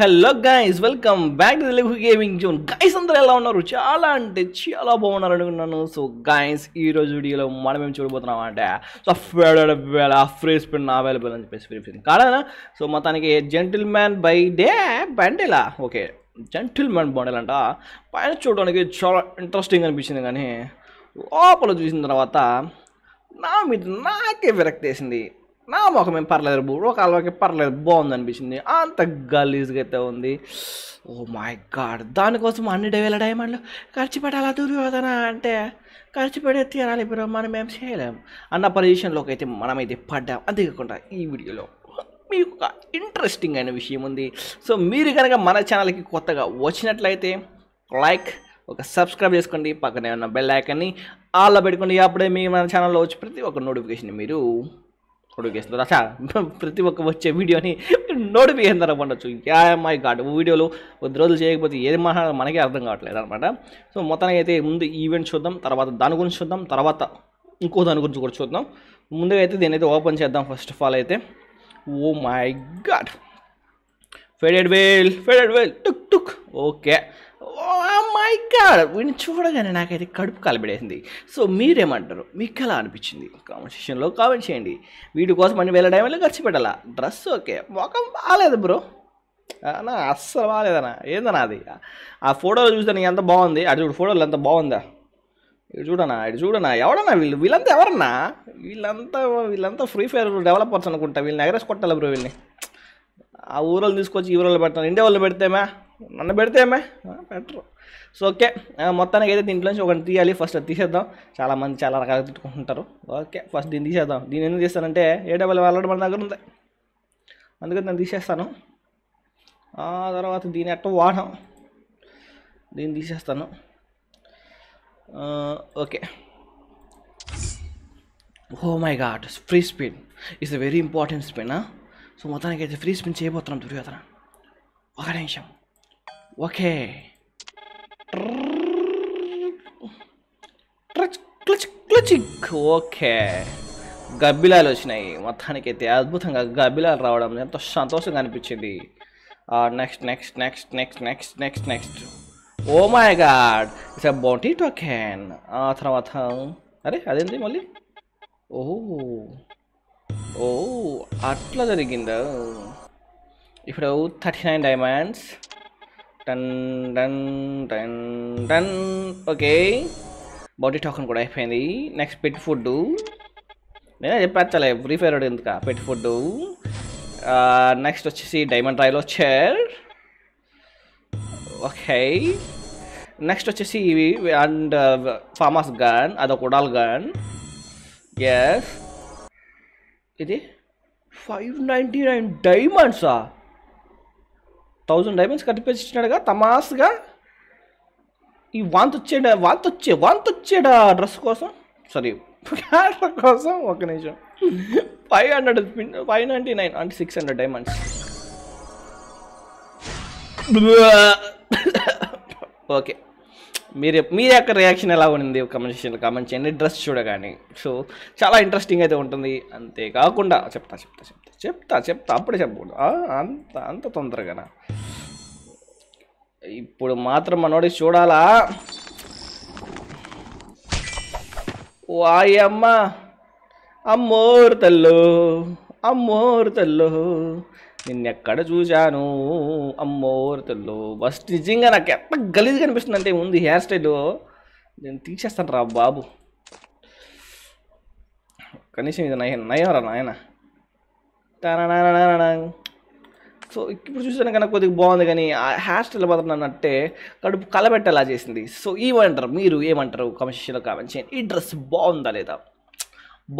hello guys welcome back to Telugu gaming zone guys అందరూ ఎలా ఉన్నారు చాలా అంటే చాలా బాగున్నారు అనుకున్నాను సో గైస్ ఈ రోజు వీడియోలో మనం ఏం చూడబోతున్నాం అంటే so favourite whale free spin available అని చెప్పేసి ఫ్రీ స్పిన్ కాదా సో మొత్తానికి జెంటిల్ మ్యాన్ బై డే బండిలా ఓకే జెంటిల్ మ్యాన్ బండిల్ అంట పైన చూడడానికి చాలా ఇంట్రెస్టింగ్ అనిపించింది కానీ లోపల చూసిన తర్వాత నా మీద నాకే విరక్తేసింది నా మొఖం ఏం పర్లేదు బ్రో ఒక అలవాకి పర్లేదు బాగుంది అనిపించింది అంత గలీజ్గా అయితే ఉంది ఓ మై గాడ్ దానికోసం అన్ని వేల డైమండ్లు ఖర్చు పెట్టాలా దుర్యోధన అంటే ఖర్చు పెడే తీరాలి బ్రో మనం ఏం చేయలేం అన్న పొజిషన్లోకి అయితే మనమైతే పడ్డాం అంతేకాకుండా ఈ వీడియోలో మీకు ఒక ఇంట్రెస్టింగ్ అయిన విషయం ఉంది సో మీరు కనుక మన ఛానల్కి కొత్తగా వచ్చినట్లయితే లైక్ ఒక సబ్స్క్రైబ్ చేసుకోండి పక్కనే ఉన్న బెల్ ఐకాన్ని ఆల్లో పెట్టుకోండి అప్పుడే మీ మన ఛానల్లో వచ్చి ప్రతి ఒక్క నోటిఫికేషన్ మీరు పొడుగేస్తున్నారు అసలు ప్రతి ఒక్క వచ్చే వీడియోని నోటిఫికేషన్ ద్వారా ఇంకా యా మై గాడ్ వీడియోలో కొద్ది రోజులు చేయకపోతే ఏది మాట్లాడాలి మనకే అర్థం కావట్లేదు అనమాట సో మొత్తానికి అయితే ముందు ఈవెంట్ చూద్దాం తర్వాత దాని గురించి చూద్దాం తర్వాత ఇంకో దాని గురించి కూడా చూద్దాం ముందుగా అయితే అయితే ఓపెన్ చేద్దాం ఫస్ట్ ఆఫ్ ఆల్ అయితే oh my god faded whale faded whale టుక్ టుక్ ఓకే అమ్మాయి oh గాడ్ వీడిని చూడగానే నాకైతే కడుపు కలబడేసింది సో మీరేమంటారు మీకు ఎలా అనిపించింది కామెంట్ కామెంట్ చేయండి వీటి కోసం అన్ని వేల టైంలో ఖర్చు పెట్టాలా డ్రెస్ ఓకే మొఖం బాగాలేదు బ్రో అన్నా అస్సలు బాగాలేదన్నా ఏందన్నా అది ఆ ఫోటోలు చూస్తే నీకు ఎంత బాగుంది అటు చూడు ఫోటోలు ఎంత బాగుందా ఇటు చూడనా ఇటు చూడనా ఎవడన్నా వీళ్ళు వీళ్ళంతా ఎవరన్నా వీళ్ళంతా వీళ్ళంతా ఫ్రీ ఫైర్ డెవలపర్స్ అనుకుంటా వీళ్ళని ఎగరేసి కొట్టాలి బ్రో వీళ్ళని ఆ ఊరోళ్ళు తీసుకొచ్చి ఈ ఊరోళ్ళు పెడతాను ఇండియా వాళ్ళు పెడితేమా నన్ను పెడితే ఏమే పెట్టరు సో ఓకే మొత్తానికి అయితే దీంట్లో నుంచి ఒకటి తీయాలి ఫస్ట్ అది తీసేద్దాం చాలామంది చాలా రకాలుగా తిట్టుకుంటుంటారు ఓకే ఫస్ట్ దీన్ని తీసేద్దాం దీన్ని ఎందుకు తీస్తానంటే ఏ డబల్ వాళ్ళ మన దగ్గర ఉంది అందుకని నేను తీసేస్తాను ఆ తర్వాత దీని ఎట్ట వాడం దీన్ని తీసేస్తాను okay oh my god free spin it's a very important spin so మొత్తానికి అయితే ఫ్రీ స్పిన్ చేయబోతున్నాం దుర్యోధన ఒక నిమిషం ओके क्रच क्लच क्लचिंग ओके గబ్బిలాల్ వచ్చినాయి వతానికైతే అద్భుతంగా గబ్బిలాల్ రావడమేంతో సంతోషంగా అనిపించింది ఆ next next next next next next next oh my god it's a bounty token ఆ తర్వాతం अरे అదేంటి మళ్ళీ ఓహో ఓ అట్లా జరిగినదా ఇక్కడ 39 diamonds dan dan dan dan oke body token kuda ipindi next pet food do nena cheppachale free fire adinduka pet food do ah, next vachesi diamond trial chair oke next vachesi and uh, farmers gun adu kodal gun yes ఇది 599 diamonds ఆ thousand diamonds కట్టిపించినాడుగా తమాస్గా ఈ వచ్చే వాంతొచ్చే వచ్చేడా dress కోసం sorry character కోసం ఒక నిమిషం five hundred five ninety nine అంటే సిక్స్ హండ్రెడ్ డైమండ్స్ ఓకే మీరు మీ యొక్క రియాక్షన్ ఎలా ఉండింది కమెంట్ సెక్షన్లో చేయండి డ్రెస్ చూడగానే సో చాలా ఇంట్రెస్టింగ్ అయితే ఉంటుంది అంతేకాకుండా చెప్తా చెప్తా చెప్తా చెప్తా చెప్తా అప్పుడే చెప్పకూడదు అంత అంత తొందరగానా ఇప్పుడు మాత్రం మనోడి చూడాలా వాయమ్మ అమ్మోరు తల్లు అమ్మోరు తల్లు నిన్నెక్కడ చూశాను అమ్మోరు తల్లు బస్ నిజంగా నాకు ఎంత గలీజ్గా అనిపిస్తుంది అంటే ఉంది హెయిర్ స్టైల్ నేను తీసేస్తాను రా బాబు కనీసం ఇది నయ నయరా నాయనా సో ఇప్పుడు చూసాను కనుక కొద్దిగా బాగుంది కానీ ఆ హెయిర్ స్టైల్ మాత్రం నన్ను అంటే కడుపు కలబెట్టేలా చేసింది సో ఏమంటారు మీరు ఏమంటారు కామెంట్ సెక్షన్లో కామెంట్ చేయండి ఈ డ్రెస్ బాగుందా లేదా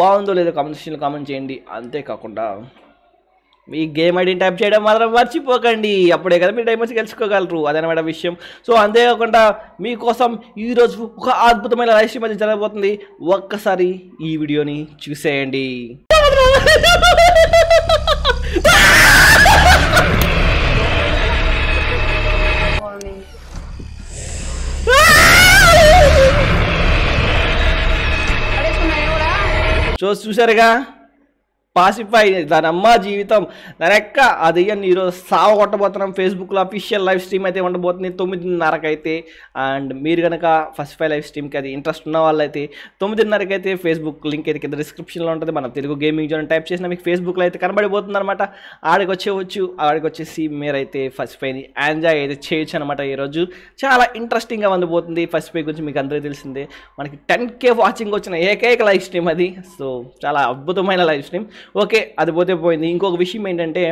బాగుందో లేదో కామెంట్ సెక్షన్లో కామెంట్ చేయండి అంతేకాకుండా మీ గేమ్ ఐడి టైప్ చేయడం మాత్రం మర్చిపోకండి అప్పుడే కదా మీరు టైం వచ్చి గెలుచుకోగలరు అదనమాట విషయం సో అంతేకాకుండా మీకోసం ఈరోజు ఒక అద్భుతమైన లైవ్ స్ట్రీమ్ అది జరగబోతుంది ఒక్కసారి ఈ వీడియోని చూసేయండి చూసారుగా పాసిఫై దాని అమ్మ జీవితం దాని ఎక్క అది అయ్యని ఈరోజు సావ కొట్టబోతున్నాం ఫేస్బుక్లో అఫీషియల్ లైవ్ స్ట్రీమ్ అయితే ఉండబోతుంది తొమ్మిదిన్నరకు అయితే అండ్ మీరు కనుక ఫస్ట్ ఫైవ్ లైవ్ స్ట్రీమ్కి అది ఇంట్రెస్ట్ ఉన్న వాళ్ళైతే తొమ్మిదిన్నరకు అయితే ఫేస్బుక్ లింక్ అయితే కింద డిస్క్రిప్షన్లో ఉంటుంది మన తెలుగు గేమింగ్ జోన్ టైప్ చేసిన మీకు ఫేస్బుక్లో అయితే కనబడిపోతుంది అనమాట ఆడికి వచ్చేవచ్చు ఆడికి వచ్చేసి మీరైతే ఫస్ట్ ఫైవ్ని ఎంజాయ్ అయితే చేయొచ్చు అనమాట ఈరోజు చాలా ఇంట్రెస్టింగ్గా ఉండిపోతుంది ఫస్ట్ ఫైవ్ గురించి మీకు అందరికీ తెలిసిందే మనకి టెన్ కే వాచింగ్ వచ్చిన ఏకైక లైవ్ స్ట్రీమ్ అది సో చాలా అద్భుతమైన లైవ్ స్ట్రీమ్ ఓకే అది పోతే పోయింది ఇంకొక విషయం ఏంటంటే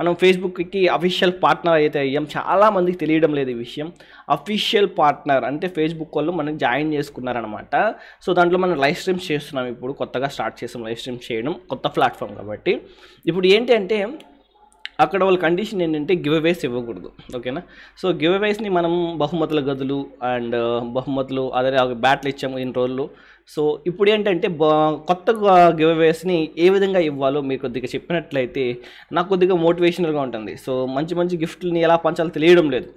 మనం ఫేస్బుక్కి అఫీషియల్ పార్ట్నర్ అయితే అయ్యాం చాలామందికి తెలియడం లేదు ఈ విషయం అఫీషియల్ పార్ట్నర్ అంటే ఫేస్బుక్ వాళ్ళు మనం జాయిన్ చేసుకున్నారనమాట సో దాంట్లో మనం లైవ్ స్ట్రీమ్స్ చేస్తున్నాం ఇప్పుడు కొత్తగా స్టార్ట్ చేసాం లైవ్ స్ట్రీమ్ చేయడం కొత్త ప్లాట్ఫామ్ కాబట్టి ఇప్పుడు ఏంటి అంటే అక్కడ వాళ్ళ కండిషన్ ఏంటంటే గివ్ అవేస్ ఇవ్వకూడదు ఓకేనా సో గివ్ అవేస్ని మనం బహుమతుల గదులు అండ్ బహుమతులు అదే బ్యాట్లు ఇచ్చాము ఇన్ని రోజులు సో ఇప్పుడు ఏంటంటే కొత్త గివ్ అవేస్ని ఏ విధంగా ఇవ్వాలో మీరు కొద్దిగా చెప్పినట్లయితే నాకు కొద్దిగా మోటివేషనల్గా ఉంటుంది సో మంచి మంచి గిఫ్ట్లని ఎలా పంచాలో తెలియడం లేదు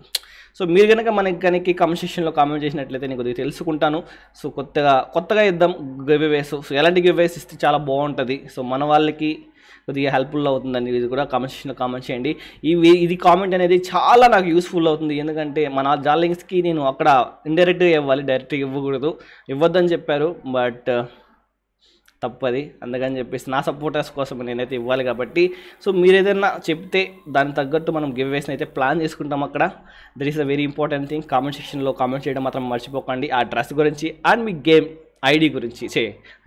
సో మీరు కనుక మనకి కనుక కామెంట్ సెక్షన్లో కామెంట్ చేసినట్లయితే నేను కొద్దిగా తెలుసుకుంటాను సో కొత్తగా కొత్తగా ఇద్దాం గివ్ అవేస్ సో ఎలాంటి గివ్ అవేస్ ఇస్తే చాలా బాగుంటుంది సో మన వాళ్ళకి కొద్దిగా హెల్ప్ఫుల్ అవుతుందని ఇది కూడా కామెంట్ సెక్షన్లో కామెంట్ చేయండి ఇవి ఇది కామెంట్ అనేది చాలా నాకు యూస్ఫుల్ అవుతుంది ఎందుకంటే మన జాలింగ్స్కి నేను అక్కడ ఇండైరెక్ట్గా ఇవ్వాలి డైరెక్ట్గా ఇవ్వకూడదు ఇవ్వద్దని చెప్పారు బట్ uh, తప్పది అందుకని చెప్పేసి నా సపోర్టర్స్ కోసం నేనైతే ఇవ్వాలి కాబట్టి సో మీరు ఏదైనా చెప్తే దాని తగ్గట్టు మనం గివ్ వేసిన అయితే ప్లాన్ చేసుకుంటాం అక్కడ that is a very important thing comment సెక్షన్లో కామెంట్ చేయడం మాత్రం మర్చిపోకండి ఆ డ్రెస్ గురించి అండ్ మీ గేమ్ ఐడి గురించి చే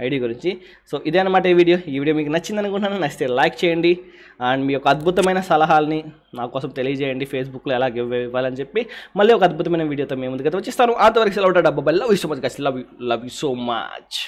ఐడి గురించి సో ఇదే అనమాట ఈ వీడియో ఈ వీడియో మీకు నచ్చింది అనుకుంటున్నాను నచ్చితే లైక్ చేయండి అండ్ మీ యొక్క అద్భుతమైన సలహాలని నా కోసం తెలియజేయండి ఫేస్బుక్లో ఎలా ఇవ్వాలని చెప్పి మళ్ళీ ఒక అద్భుతమైన వీడియోతో మేము ముందుకైతే వచ్చేస్తాను అంతవరకు సెలవు డబ్బా love you so much love you love you so much